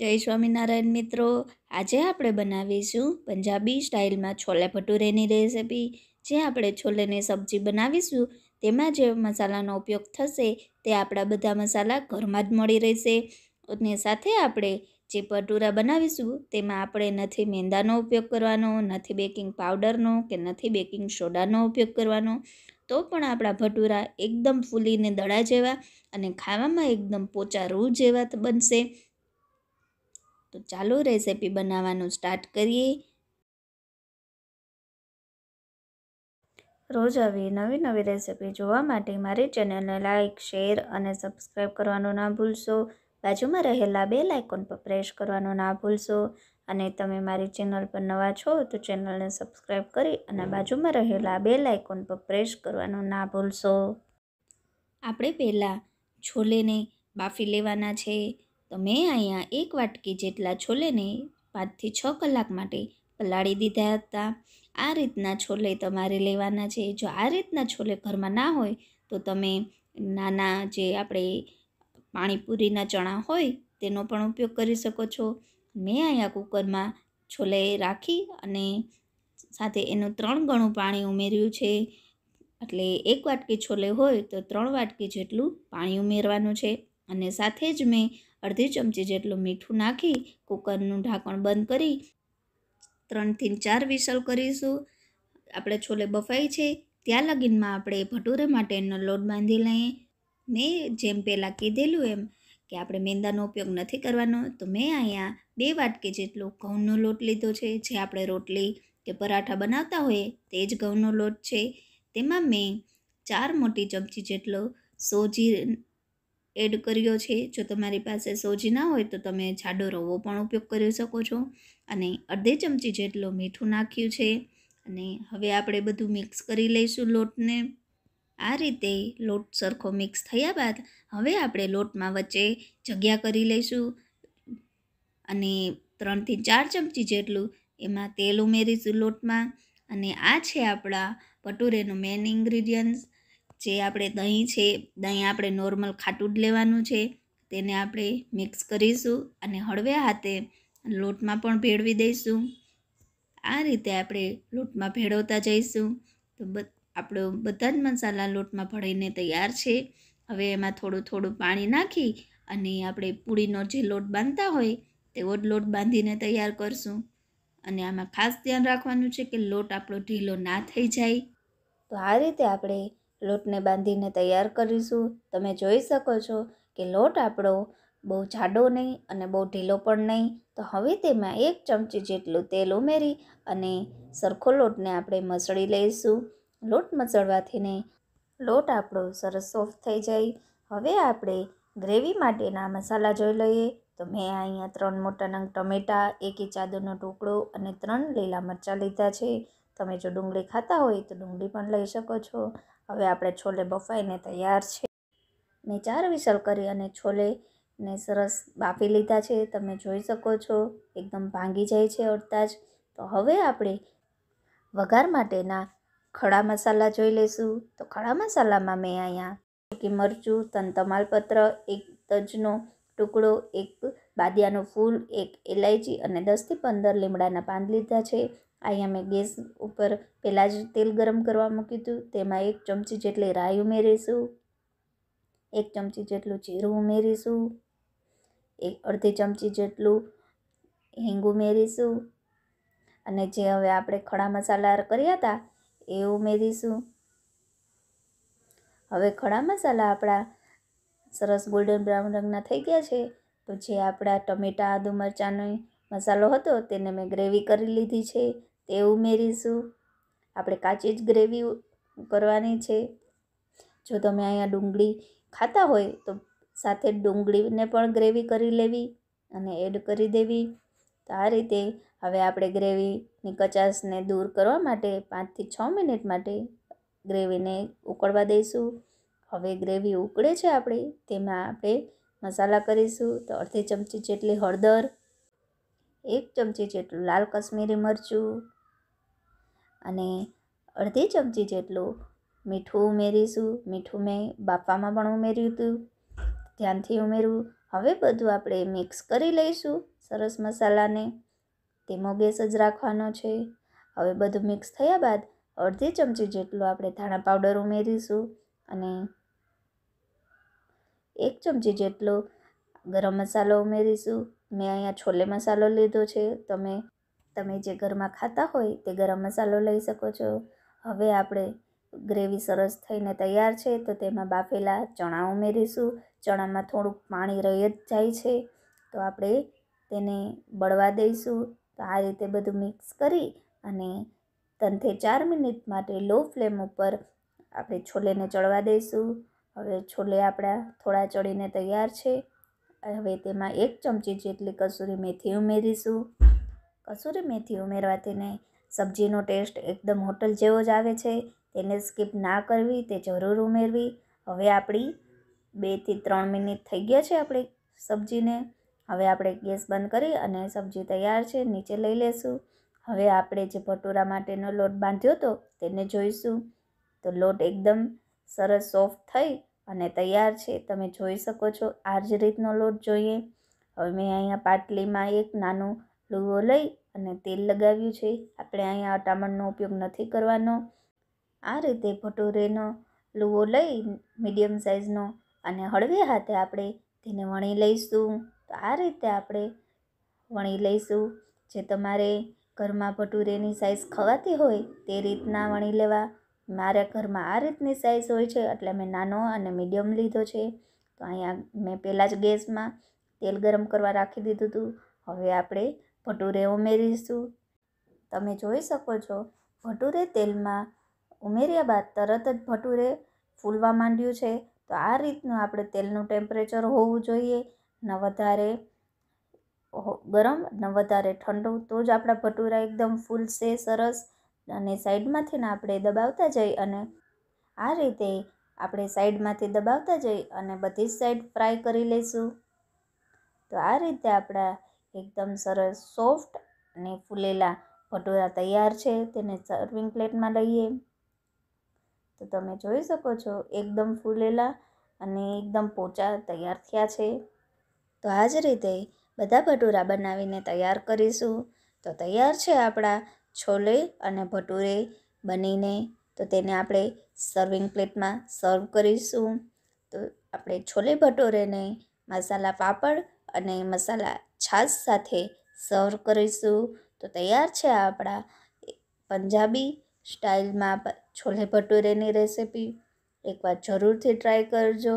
જય સ્વામિનારાયણ મિત્રો આજે આપણે બનાવીશું પંજાબી સ્ટાઇલમાં છોલે ભટુરેની રેસિપી જે આપણે છોલેની સબ્જી બનાવીશું તેમાં જે મસાલાનો ઉપયોગ થશે તે આપણા બધા મસાલા ઘરમાં જ મળી રહેશે અને સાથે આપણે જે ભટુરા બનાવીશું તેમાં આપણે નથી મેંદાનો ઉપયોગ કરવાનો નથી બેકિંગ પાવડરનો કે નથી બેકિંગ સોડાનો ઉપયોગ કરવાનો તો પણ આપણા ભટુરા એકદમ ફૂલીને દડા જેવા અને ખાવામાં એકદમ પોચા રૂ જેવા બનશે તો ચાલો રેસીપી બનાવવાનું સ્ટાર્ટ કરીએ રોજ આવી નવી નવી રેસીપી જોવા માટે મારી ચેનલને લાઇક શેર અને સબસ્ક્રાઈબ કરવાનું ના ભૂલશો બાજુમાં રહેલા બે લાઇકોન પર પ્રેસ કરવાનું ના ભૂલશો અને તમે મારી ચેનલ પર નવા છો તો ચેનલને સબસ્ક્રાઈબ કરી અને બાજુમાં રહેલા બે લાઇકોન પર પ્રેસ કરવાનું ના ભૂલશો આપણે પહેલાં છોલેને બાફી લેવાના છે તો મેં અહીંયા એક વાટકી જેટલા છોલેને પાંચથી છ કલાક માટે પલાળી દીધા હતા આ રીતના છોલે તમારે લેવાના છે જો આ રીતના છોલે ઘરમાં ના હોય તો તમે નાના જે આપણે પાણીપુરીના ચણા હોય તેનો પણ ઉપયોગ કરી શકો છો મેં અહીંયા કુકરમાં છોલે રાખી અને સાથે એનું ત્રણ ગણું પાણી ઉમેર્યું છે એટલે એક વાટકી છોલે હોય તો ત્રણ વાટકી જેટલું પાણી ઉમેરવાનું છે અને સાથે જ મેં અડધી ચમચી જેટલું મીઠું નાખી કુકરનું ઢાંકણ બંધ કરી ત્રણથી ચાર વિસલ કરીશું આપણે છોલે બફાઈ છે ત્યાં લગીનમાં આપણે ભટુરે માટેનો લોટ બાંધી લઈએ મેં જેમ પહેલાં કીધેલું એમ કે આપણે મેંદાનો ઉપયોગ નથી કરવાનો તો મેં અહીંયા બે વાટકી જેટલો ઘઉંનો લોટ લીધો છે જે આપણે રોટલી કે પરાઠા બનાવતા હોઈએ તે જ ઘઉંનો લોટ છે તેમાં મેં ચાર મોટી ચમચી જેટલો સોજી એડ કર્યો છે જો તમારી પાસે સોજી ના હોય તો તમે જાડો રવો પણ ઉપયોગ કરી શકો છો અને અડધી ચમચી જેટલું મીઠું નાખ્યું છે અને હવે આપણે બધું મિક્સ કરી લઈશું લોટને આ રીતે લોટ સરખો મિક્સ થયા બાદ હવે આપણે લોટમાં વચ્ચે જગ્યા કરી લઈશું અને ત્રણથી ચાર ચમચી જેટલું એમાં તેલ ઉમેરીશું લોટમાં અને આ છે આપણા ભટુરેનું મેન ઇન્ગ્રીડિયન્ટ્સ જે આપણે દહીં છે દહીં આપણે નોર્મલ ખાટું જ લેવાનું છે તેને આપણે મિક્સ કરીશું અને હળવે હાથે લોટમાં પણ ભેળવી દઈશું આ રીતે આપણે લોટમાં ભેળવતા જઈશું તો આપણો બધા જ મસાલા લોટમાં ભળીને તૈયાર છે હવે એમાં થોડું થોડું પાણી નાખી અને આપણે પૂરીનો જે લોટ બાંધતા હોય તેવો જ લોટ બાંધીને તૈયાર કરશું અને આમાં ખાસ ધ્યાન રાખવાનું છે કે લોટ આપણો ઢીલો ના થઈ જાય તો આ રીતે આપણે લોટને બાંધીને તૈયાર કરીશું તમે જોઈ શકો છો કે લોટ આપણો બહુ જાડો નહીં અને બહુ ઢીલો પણ નહીં તો હવે તેમાં એક ચમચી જેટલું તેલ ઉમેરી અને સરખો લોટને આપણે મસળી લઈશું લોટ મસળવાથીને લોટ આપણો સરસ સોફ્ટ થઈ જાય હવે આપણે ગ્રેવી માટેના મસાલા જોઈ લઈએ તો મેં અહીંયા ત્રણ મોટા નંગ ટમેટાં એક ચાદરનો ટુકડો અને ત્રણ લીલા મરચાં લીધા છે તમે જો ડુંગળી ખાતા હોય તો ડુંગળી પણ લઈ શકો છો હવે આપણે છોલે બફાઈને તૈયાર છે મેં ચાર વિસલ કરી અને છોલે ને સરસ બાફી લીધા છે તમે જોઈ શકો છો એકદમ ભાંગી જાય છે અડતા જ તો હવે આપણે વઘાર માટેના ખડા મસાલા જોઈ લઈશું તો ખડા મસાલામાં મેં અહીંયા સૂકી મરચું તન તમાલપત્ર એક તજનો ટુકડો એક બાદિયાનું ફૂલ એક ઇલાયચી અને દસથી પંદર લીમડાના પાન લીધા છે અહીંયા મેં ગેસ ઉપર પહેલાં જ તેલ ગરમ કરવા મૂક્યું હતું તેમાં એક ચમચી જેટલી રાઈ ઉમેરીશું એક ચમચી જેટલું જીરું ઉમેરીશું એક અડધી ચમચી જેટલું હિંગ ઉમેરીશું અને જે હવે આપણે ખડા મસાલા કર્યા હતા એ ઉમેરીશું હવે ખડા મસાલા આપણા સરસ ગોલ્ડન બ્રાઉન રંગના થઈ ગયા છે તો જે આપણા ટમેટા આદુ મરચાંનો મસાલો હતો તેને મેં ગ્રેવી કરી લીધી છે એ ઉમેરીશું આપણે કાચી જ ગ્રેવી કરવાની છે જો તમે અહીંયા ડુંગળી ખાતા હોય તો સાથે ડુંગળીને પણ ગ્રેવી કરી લેવી અને એડ કરી દેવી તો આ રીતે હવે આપણે ગ્રેવીની કચાસને દૂર કરવા માટે પાંચથી છ મિનિટ માટે ગ્રેવીને ઉકળવા દઈશું હવે ગ્રેવી ઉકળે છે આપણે તેમાં આપણે મસાલા કરીશું તો અડધી ચમચી જેટલી હળદર એક ચમચી જેટલું લાલ કશ્મીરી મરચું અને અડધી ચમચી જેટલું મીઠું ઉમેરીશું મીઠું મેં બાફામાં પણ ઉમેર્યું હતું ધ્યાનથી ઉમેરવું હવે બધું આપણે મિક્સ કરી લઈશું સરસ મસાલાને ધીમો ગેસ જ રાખવાનો છે હવે બધું મિક્સ થયા બાદ અડધી ચમચી જેટલું આપણે ધાણા પાવડર ઉમેરીશું અને એક ચમચી જેટલો ગરમ મસાલો ઉમેરીશું મેં અહીંયા છોલે મસાલો લીધો છે તમે તમે જે ઘરમાં ખાતા હોય તે ગરમ મસાલો લઈ શકો છો હવે આપણે ગ્રેવી સરસ થઈને તૈયાર છે તો તેમાં બાફેલા ચણા ઉમેરીશું ચણામાં થોડુંક પાણી રહી જ જાય છે તો આપણે તેને બળવા દઈશું તો આ રીતે બધું મિક્સ કરી અને ત્રણથી ચાર મિનિટ માટે લો ફ્લેમ ઉપર આપણે છોલેને ચડવા દઈશું હવે છોલે આપણા થોડા ચડીને તૈયાર છે હવે તેમાં એક ચમચી જેટલી કસૂરી મેથી ઉમેરીશું કસૂરી મેથી ઉમેરવાથી ને સબ્જીનો ટેસ્ટ એકદમ હોટલ જેવો જ આવે છે તેને સ્કીપ ના કરવી તે જરૂર ઉમેરવી હવે આપણી બેથી ત્રણ મિનિટ થઈ ગયા છે આપણે સબ્જીને હવે આપણે ગેસ બંધ કરી અને સબ્જી તૈયાર છે નીચે લઈ લેશું હવે આપણે જે ભટુરા માટેનો લોટ બાંધ્યો હતો તેને જોઈશું તો લોટ એકદમ સરસ સોફ્ટ થઈ અને તૈયાર છે તમે જોઈ શકો છો આ જ રીતનો લોટ જોઈએ હવે મેં અહીંયા પાટલીમાં એક નાનું લુવો લઈ અને તેલ લગાવ્યું છે આપણે અહીંયા અટામણનો ઉપયોગ નથી કરવાનો આ રીતે ભટુરેનો લુવો લઈ મીડિયમ સાઇઝનો અને હળવી હાથે આપણે તેને વણી લઈશું તો આ રીતે આપણે વણી લઈશું જે તમારે ઘરમાં ભટુરેની સાઇઝ ખવાતી હોય તે રીતના વણી લેવા મારા ઘરમાં આ રીતની સાઇઝ હોય છે એટલે મેં નાનો અને મીડિયમ લીધો છે તો અહીંયા મેં પહેલાં જ ગેસમાં તેલ ગરમ કરવા રાખી દીધું હતું હવે આપણે ભટુરે ઉમેરીશું તમે જોઈ શકો છો ભટુરે તેલમાં ઉમેર્યા બાદ તરત જ ભટુરે ફૂલવા માંડ્યું છે તો આ રીતનું આપણે તેલનું ટેમ્પરેચર હોવું જોઈએ ન વધારે ગરમ ન વધારે ઠંડુ તો જ આપણા ભટુરા એકદમ ફૂલશે સરસ અને સાઈડમાંથી ને આપણે દબાવતા જઈ અને આ રીતે આપણે સાઈડમાંથી દબાવતા જઈ અને બધી જ સાઈડ ફ્રાય કરી લઈશું તો આ રીતે આપણા એકદમ સરસ સોફ્ટ અને ફૂલેલા ભટુરા તૈયાર છે તેને સર્વિંગ પ્લેટમાં લઈએ તો તમે જોઈ શકો છો એકદમ ફૂલેલા અને એકદમ પોચા તૈયાર થયા છે તો આ જ રીતે બધા ભટુરા બનાવીને તૈયાર કરીશું તો તૈયાર છે આપણા છોલે અને ભટુરે બનીને તો તેને આપણે સર્વિંગ પ્લેટમાં સર્વ કરીશું તો આપણે છોલે ભટુરેને મસાલા પાપડ અને મસાલા છાશ સાથે સર્વ કરીશું તો તૈયાર છે આપણા પંજાબી સ્ટાઇલમાં છોલે ભટુરેની રેસિપી એકવાર જરૂરથી ટ્રાય કરજો